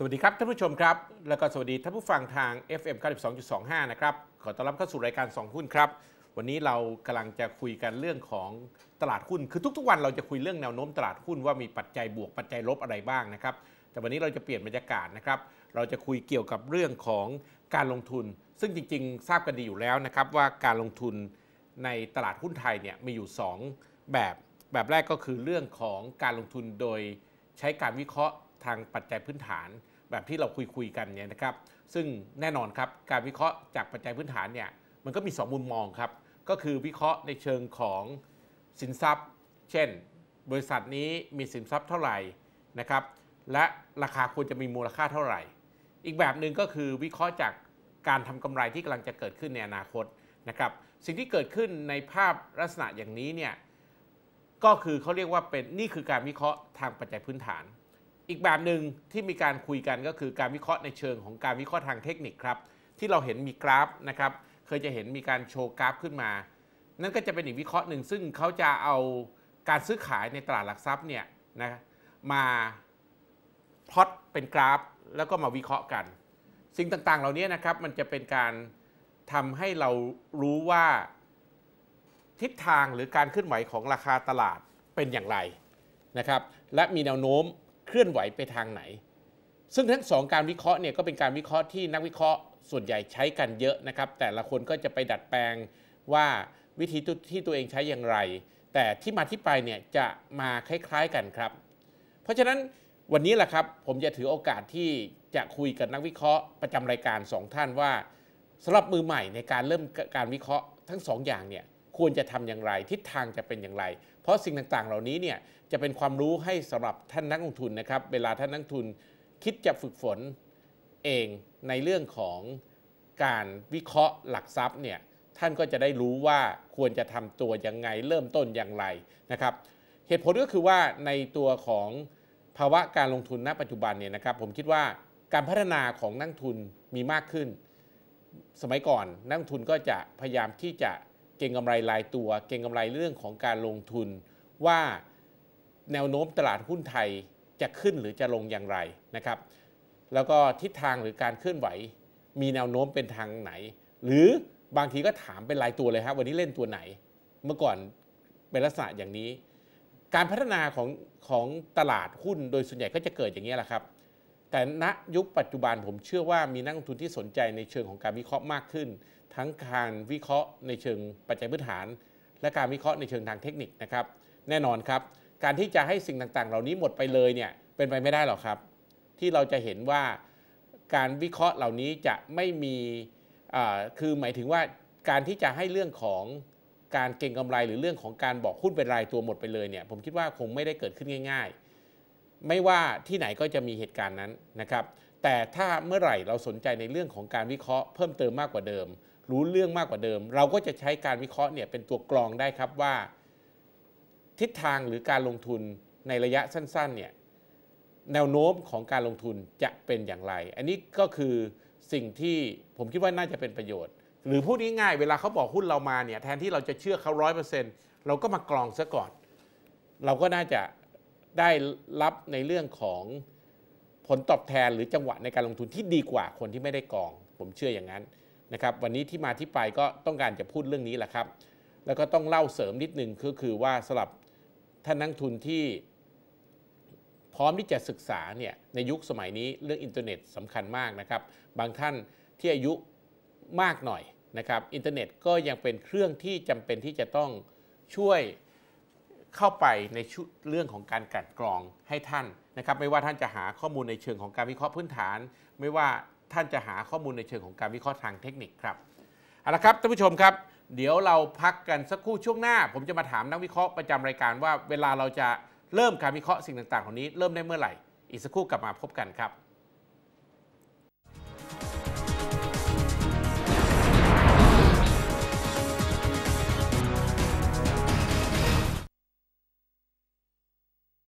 สวัสดีครับท่านผู้ชมครับแล้วก็สวัสดีท่านผู้ฟังทาง FM 92.25นะครับขอต้อนรับเข้าสู่รายการ2หุ้นครับ วันนี้เรากำลังจะคุยกันเรื่องของตลาดหุ้นคือทุกๆวันเราจะคุยเรื่องแนวโน้มตลาดหุ้นว่ามีปัจจัยบวกปัจจัยลบอะไรบ้างนะครับแต่วันนี้เราจะเปลี่ยนบรรยากาศนะครับเราจะคุยเกี่ยวกับเรื่องของการลงทุน ซึ่งจริงๆทราบกันดีอยู่แล้วนะครับว่าการลงทุนในตลาดหุ้นไทยเนี่ยมีอยู่2แบบแบบแรกก็คือเรื่องของการลงทุนโดยใช้การวิเคราะห์ทางปัจจัยพื้นฐานแบบที่เราคุยคุยกันเนี่ยนะครับ ซึ่งแน่นอนครับการวิเคราะห์จากปัจจัยพื้นฐานเนี่ยมันก็มี 2 มุมมองครับ ก็คือวิเคราะห์ในเชิงของสินทรัพย์ เช่น บริษัทนี้มีสินทรัพย์เท่าไหร่นะครับ และราคาควรจะมีมูลค่าเท่าไหร่ อีกแบบหนึ่งก็คือวิเคราะห์จากการทำกำไรที่กำลังจะเกิดขึ้นในอนาคตนะครับ สิ่งที่เกิดขึ้นในภาพลักษณะอย่างนี้เนี่ย ก็คือเขาเรียกว่าเป็นนี่คือการวิเคราะห์ทางปัจจัยพื้นฐานอีกแบบหนึ่งที่มีการคุยกันก็คือการวิเคราะห์ในเชิงของการวิเคราะห์ทางเทคนิคครับที่เราเห็นมีกราฟนะครับเคยจะเห็นมีการโชว์กราฟขึ้นมานั่นก็จะเป็นอีกวิเคราะห์หนึ่งซึ่งเขาจะเอาการซื้อขายในตลาดหลักทรัพย์เนี่ยนะมาพลอตเป็นกราฟแล้วก็มาวิเคราะห์กันสิ่งต่างๆ เหล่านี้นะครับมันจะเป็นการทำให้เรารู้ว่าทิศทางหรือการเคลื่อนไหวของราคาตลาดเป็นอย่างไรนะครับและมีแนวโน้มเคลื่อนไหวไปทางไหน ซึ่งทั้งสองการวิเคราะห์เนี่ยก็เป็นการวิเคราะห์ที่นักวิเคราะห์ส่วนใหญ่ใช้กันเยอะนะครับ แต่ละคนก็จะไปดัดแปลงว่าวิธีที่ตัวเองใช้อย่างไร แต่ที่มาที่ไปเนี่ยจะมาคล้ายๆกันครับ เพราะฉะนั้นวันนี้แหละครับผมจะถือโอกาสที่จะคุยกับนักวิเคราะห์ประจำรายการ 2 ท่านว่าสำหรับมือใหม่ในการเริ่มการวิเคราะห์ทั้ง 2ออย่างเนี่ยควรจะทำอย่างไร ทิศทางจะเป็นอย่างไร เพราะสิ่งต่างๆ เหล่านี้เนี่ยจะเป็นความรู้ให้สำหรับท่านนักลงทุนนะครับ เวลาท่านนักทุนคิดจะฝึกฝนเองในเรื่องของการวิเคราะห์ หลักทรัพย์เนี่ย ท่านก็จะได้รู้ว่าควรจะทำตัวยังไงเริ่มต้นอย่างไรนะครับ เหตุผลก็คือว่าในตัวของภาวะการลงทุนณ ปัจจุบันเนี่ยนะครับผมคิดว่าการพัฒนาของนักทุนมีมากขึ้น สมัยก่อนนักทุนก็จะพยายามที่จะเก่งกำไรรายตัว เก่งกำไรเรื่องของการลงทุนว่าแนวโน้มตลาดหุ้นไทยจะขึ้นหรือจะลงอย่างไรนะครับ แล้วก็ทิศทางหรือการเคลื่อนไหวมีแนวโน้มเป็นทางไหน หรือบางทีก็ถามเป็นรายตัวเลยครับวันนี้เล่นตัวไหน เมื่อก่อนเป็นลักษณะอย่างนี้ การพัฒนาของของตลาดหุ้นโดยส่วนใหญ่ก็จะเกิดอย่างนี้แหละครับแต่ณยุคปัจจุบันผมเชื่อว่ามีนักลงทุนที่สนใจในเชิงของการวิเคราะห์มากขึ้น ทั้งการวิเคราะห์ในเชิงปัจจัยพื้นฐาน และการวิเคราะห์ในเชิงทางเทคนิคนะครับ แน่นอนครับการที่จะให้สิ่งต่างๆ เหล่านี้หมดไปเลยเนี่ยเป็นไปไม่ได้หรอกครับ ที่เราจะเห็นว่าการวิเคราะห์เหล่านี้จะไม่มีคือหมายถึงว่าการที่จะให้เรื่องของการเก่งกำไรหรือเรื่องของการบอกหุ้นเป็นรายตัวหมดไปเลยเนี่ยผมคิดว่าคงไม่ได้เกิดขึ้นง่าย ๆไม่ว่าที่ไหนก็จะมีเหตุการณ์นั้นนะครับ แต่ถ้าเมื่อไหร่เราสนใจในเรื่องของการวิเคราะห์เพิ่มเติมมากกว่าเดิม รู้เรื่องมากกว่าเดิม เราก็จะใช้การวิเคราะห์เนี่ยเป็นตัวกรองได้ครับว่า ทิศทางหรือการลงทุนในระยะสั้นๆเนี่ยแนวโน้มของการลงทุนจะเป็นอย่างไร อันนี้ก็คือสิ่งที่ผมคิดว่าน่าจะเป็นประโยชน์ หรือพูดง่ายๆเวลาเขาบอกหุ้นเรามาเนี่ยแทนที่เราจะเชื่อเขาร้อยเปอร์เซ็นต์เราก็มากรองซะก่อน เราก็น่าจะได้รับในเรื่องของผลตอบแทนหรือจังหวะในการลงทุนที่ดีกว่าคนที่ไม่ได้กอง ผมเชื่ออย่างนั้นนะครับวันนี้ที่มาที่ไปก็ต้องการจะพูดเรื่องนี้แหละครับ แล้วก็ต้องเล่าเสริมนิดนึงก็คือว่าสำหรับท่านนักทุนที่พร้อมที่จะศึกษาเนี่ยในยุคสมัยนี้ เรื่องอินเทอร์เน็ตสำคัญมากนะครับ บางท่านที่อายุมากหน่อยนะครับ อินเทอร์เน็ตก็ยังเป็นเครื่องที่จำเป็นที่จะต้องช่วยเข้าไปในชุดเรื่องของการกัดกรองให้ท่านนะครับไม่ว่าท่านจะหาข้อมูลในเชิงของการวิเคราะห์พื้นฐาน ไม่ว่าท่านจะหาข้อมูลในเชิงของการวิเคราะห์ทางเทคนิคครับเอาละครับท่านผู้ชมครับ เดี๋ยวเราพักกันสักครู่ช่วงหน้า ผมจะมาถามนักวิเคราะห์ประจำรายการว่าเวลาเราจะเริ่มการวิเคราะห์สิ่งต่างๆเหล่านี้เริ่มได้เมื่อไหร่ อีกสักครู่กลับมาพบกันครับ